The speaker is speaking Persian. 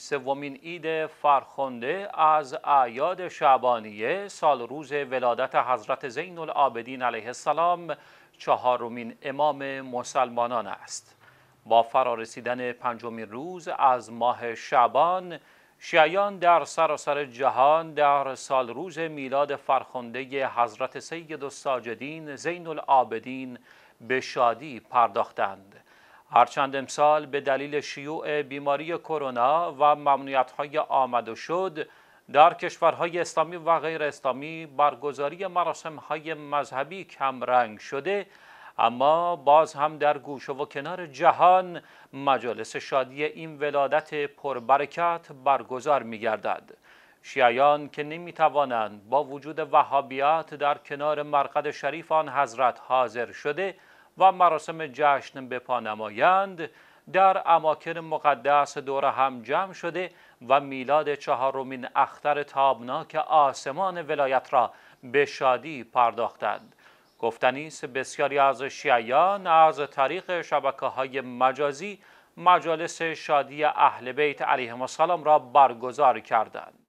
سومین عید فرخنده از اعیاد شعبانیه سال روز ولادت حضرت زین العابدین علیه السلام چهارمین امام مسلمانان است با فرارسیدن پنجمین روز از ماه شعبان شیعیان در سراسر جهان در سال روز میلاد فرخنده حضرت سید الساجدین زین العابدین به شادی پرداختند هرچند امسال به دلیل شیوع بیماری کرونا و های آمد و شد در کشورهای اسلامی و غیر اسلامی برگزاری مراسم های مذهبی کمرنگ شده اما باز هم در گوشه و کنار جهان مجالس شادی این ولادت پربرکت برگزار می گردد. شیعیان که نمی توانند با وجود وهابیات در کنار مرقد شریف آن حضرت حاضر شده و مراسم جشن به پا نمایند در اماکن مقدس دور هم جمع شده و میلاد چهارمین اختر تابناک آسمان ولایت را به شادی پرداختند گفتنیست بسیاری از شیعیان از طریق شبکه های مجازی مجالس شادی اهل بیت علیهم السلام را برگزار کردند